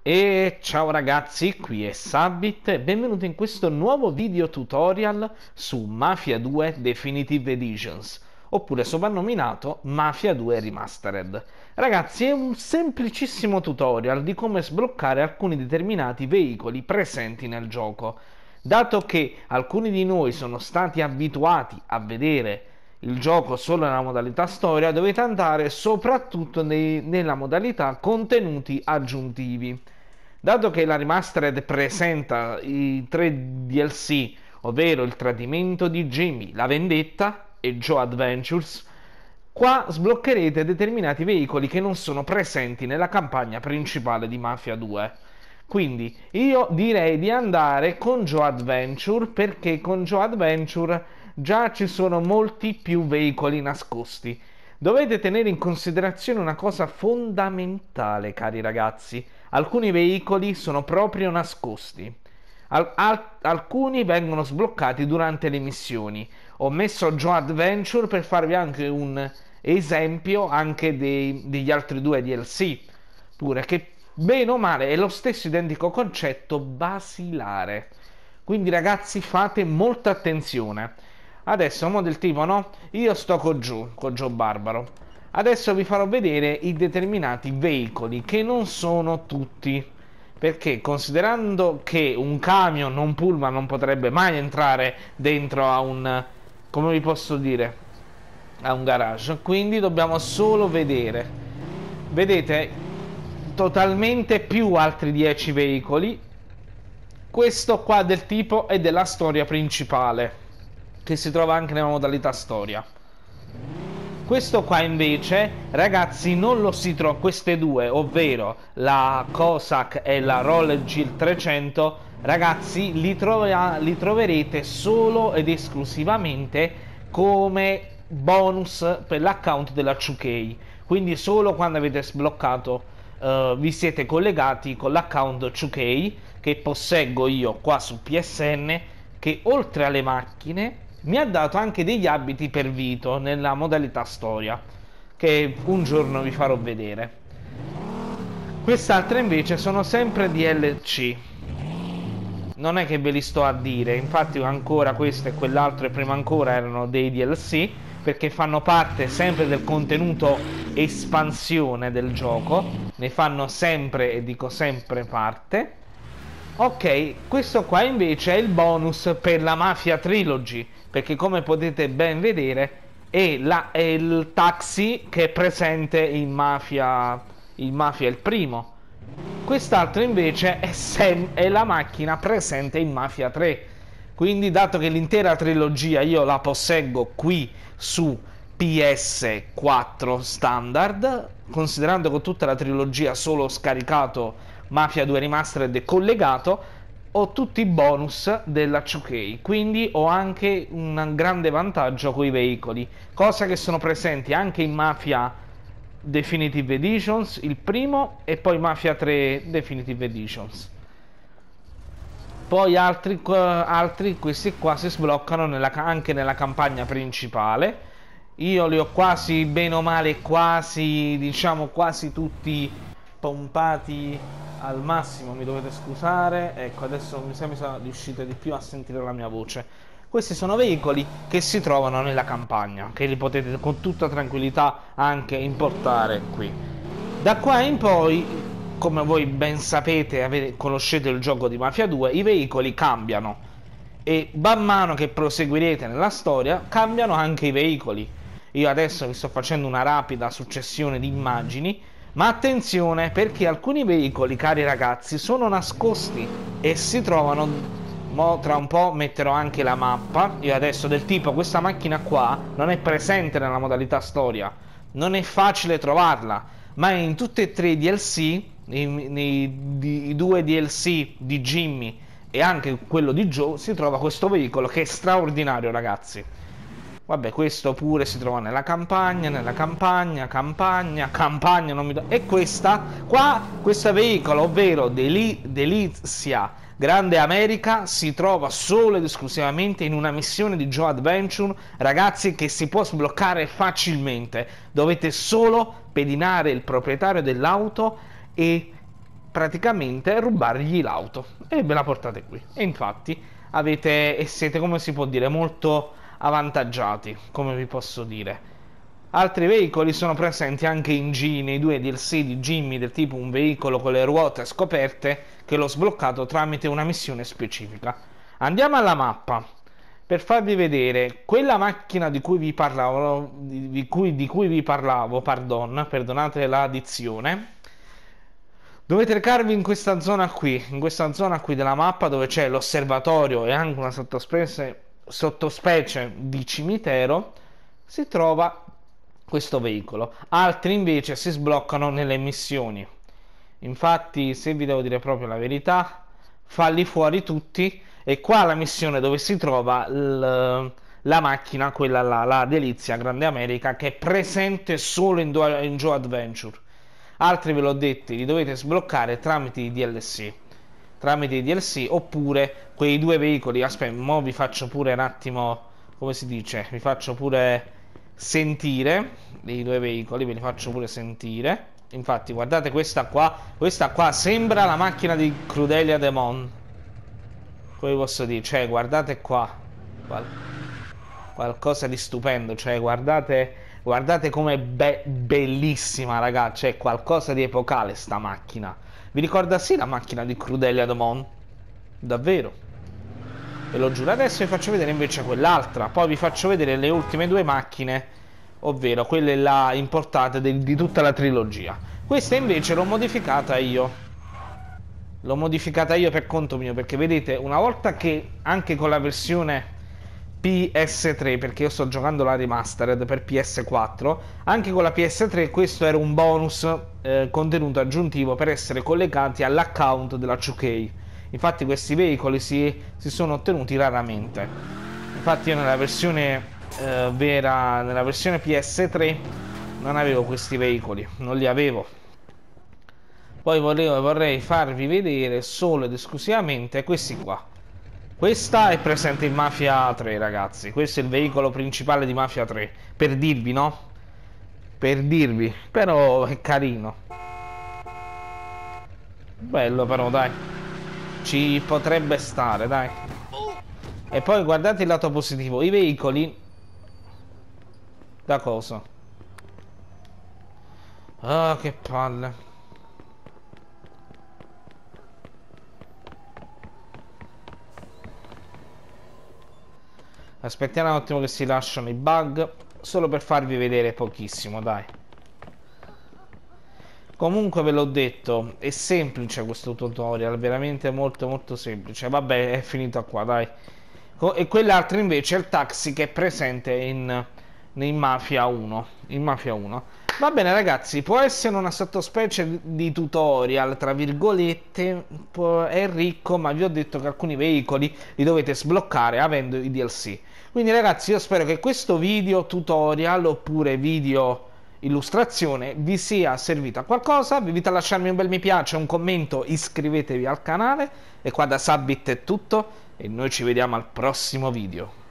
E ciao ragazzi, qui è Sabit e benvenuti in questo nuovo video tutorial su Mafia 2 Definitive Editions oppure soprannominato Mafia 2 Remastered. Ragazzi, è un semplicissimo tutorial di come sbloccare alcuni determinati veicoli presenti nel gioco. Dato che alcuni di noi sono stati abituati a vedere il gioco solo nella modalità storia, dovete andare soprattutto nei, nella modalità contenuti aggiuntivi. Dato che la remastered presenta i tre DLC, ovvero il tradimento di Jimmy, la vendetta e Joe Adventures, qua sbloccherete determinati veicoli che non sono presenti nella campagna principale di Mafia 2. Quindi io direi di andare con Joe Adventure perché con Joe Adventure già ci sono molti più veicoli nascosti. Dovete tenere in considerazione una cosa fondamentale, cari ragazzi. Alcuni veicoli sono proprio nascosti. Al- al- alcuni vengono sbloccati durante le missioni. Ho messo Joe Adventure per farvi anche un esempio anche dei, degli altri due DLC, pure che bene o male è lo stesso identico concetto basilare. Quindi ragazzi fate molta attenzione. Adesso uomo del tipo, no? Io sto con Joe, con Joe Barbaro. Adesso vi farò vedere i determinati veicoli, che non sono tutti. Perché considerando che un camion, non pullman, non potrebbe mai entrare dentro a un... come vi posso dire? A un garage. Quindi dobbiamo solo vedere. Vedete, totalmente più altri 10 veicoli. Questo qua del tipo è della storia principale che si trova anche nella modalità storia. Questo qua invece, ragazzi, non lo si trova, queste due, ovvero la Cossack e la Roller Gill 300, ragazzi, li, trova, li troverete solo ed esclusivamente come bonus per l'account della 2K. Quindi solo quando avete sbloccato, uh, vi siete collegati con l'account 2K che posseggo io qua su PSN, che oltre alle macchine mi ha dato anche degli abiti per Vito nella modalità storia, che un giorno vi farò vedere. Quest'altra invece sono sempre DLC. Non è che ve li sto a dire, infatti ancora questo e quell'altro e prima ancora erano dei DLC, perché fanno parte sempre del contenuto espansione del gioco, ne fanno sempre e dico sempre parte. Ok, questo qua invece è il bonus per la Mafia Trilogy, perché come potete ben vedere è, la, è il taxi che è presente in Mafia, in Mafia il primo. Quest'altro invece è, sem- è la macchina presente in Mafia 3. Quindi dato che l'intera trilogia io la posseggo qui su PS4 standard, considerando con tutta la trilogia solo scaricato Mafia 2 Remastered è collegato, ho tutti i bonus della 2K, quindi ho anche un grande vantaggio con i veicoli, cosa che sono presenti anche in Mafia Definitive Editions, il primo, e poi Mafia 3 Definitive Editions. Poi altri, eh, altri questi qua si sbloccano nella, anche nella campagna principale. Io li ho quasi, bene o male, quasi, diciamo, quasi tutti pompati al massimo mi dovete scusare, ecco adesso mi sembra riuscite di più a sentire la mia voce. Questi sono veicoli che si trovano nella campagna, che li potete con tutta tranquillità anche importare qui. Da qua in poi, come voi ben sapete, avete, conoscete il gioco di Mafia 2, i veicoli cambiano e man mano che proseguirete nella storia cambiano anche i veicoli. Io adesso vi sto facendo una rapida successione di immagini ma attenzione perché alcuni veicoli, cari ragazzi, sono nascosti e si trovano... Mo tra un po' metterò anche la mappa. Io adesso del tipo questa macchina qua non è presente nella modalità storia. Non è facile trovarla. Ma in tutti e tre i DLC, nei due DLC di Jimmy e anche quello di Joe, si trova questo veicolo che è straordinario, ragazzi. Vabbè, questo pure si trova nella campagna, nella campagna, campagna, campagna, non mi do... E questa, qua, questo veicolo, ovvero Deli Delizia Grande America, si trova solo ed esclusivamente in una missione di Joe Adventure, ragazzi, che si può sbloccare facilmente. Dovete solo pedinare il proprietario dell'auto e praticamente rubargli l'auto. E ve la portate qui. E infatti avete, e siete, come si può dire, molto avvantaggiati, come vi posso dire. Altri veicoli sono presenti anche in G nei due DLC di Jimmy del tipo un veicolo con le ruote scoperte che l'ho sbloccato tramite una missione specifica. Andiamo alla mappa per farvi vedere quella macchina di cui vi parlavo, di cui, di cui vi parlavo pardon, perdonate la dizione. Dovete recarvi in questa zona qui, in questa zona qui della mappa dove c'è l'osservatorio e anche una sottospecie sottospecie di cimitero si trova questo veicolo, altri invece si sbloccano nelle missioni. Infatti, se vi devo dire proprio la verità, falli fuori tutti e qua la missione dove si trova il, la macchina, quella là, la delizia Grande America, che è presente solo in, Do- in Joe Adventure. Altri ve l'ho detto, li dovete sbloccare tramite i DLC tramite i DLC oppure quei due veicoli aspetta mo vi faccio pure un attimo come si dice vi faccio pure sentire i due veicoli ve li faccio pure sentire infatti guardate questa qua questa qua sembra la macchina di Crudelia Demon come posso dire cioè guardate qua Qual qualcosa di stupendo cioè guardate Guardate com'è be- bellissima, ragazzi. C'è qualcosa di epocale sta macchina. Vi ricorda sì la macchina di Crudelia Domon? Davvero. Ve lo giuro. Adesso vi faccio vedere invece quell'altra. Poi vi faccio vedere le ultime due macchine. Ovvero quelle là importate di, di tutta la trilogia. Questa invece l'ho modificata io. L'ho modificata io per conto mio. Perché vedete, una volta che anche con la versione PS3 perché io sto giocando la remastered per PS4 anche con la PS3 questo era un bonus eh, contenuto aggiuntivo per essere collegati all'account della 2K infatti questi veicoli si, si sono ottenuti raramente infatti io nella versione eh, vera nella versione PS3 non avevo questi veicoli non li avevo poi volevo, vorrei farvi vedere solo ed esclusivamente questi qua questa è presente in Mafia 3, ragazzi. Questo è il veicolo principale di Mafia 3. Per dirvi, no? Per dirvi. Però è carino. Bello però, dai. Ci potrebbe stare, dai. E poi guardate il lato positivo. I veicoli... Da cosa? Ah, che palle. Aspettiamo un attimo che si lasciano i bug Solo per farvi vedere pochissimo, dai Comunque ve l'ho detto, è semplice questo tutorial, veramente molto molto semplice. Vabbè, è finito qua, dai. E quell'altro invece è il taxi che è presente in, in Mafia 1. In Mafia 1. Va bene ragazzi, può essere una sottospecie di tutorial, tra virgolette, è ricco, ma vi ho detto che alcuni veicoli li dovete sbloccare avendo i DLC. Quindi ragazzi, io spero che questo video tutorial oppure video illustrazione vi sia servito a qualcosa, vi invito a lasciarmi un bel mi piace, un commento, iscrivetevi al canale e qua da Sabit è tutto e noi ci vediamo al prossimo video.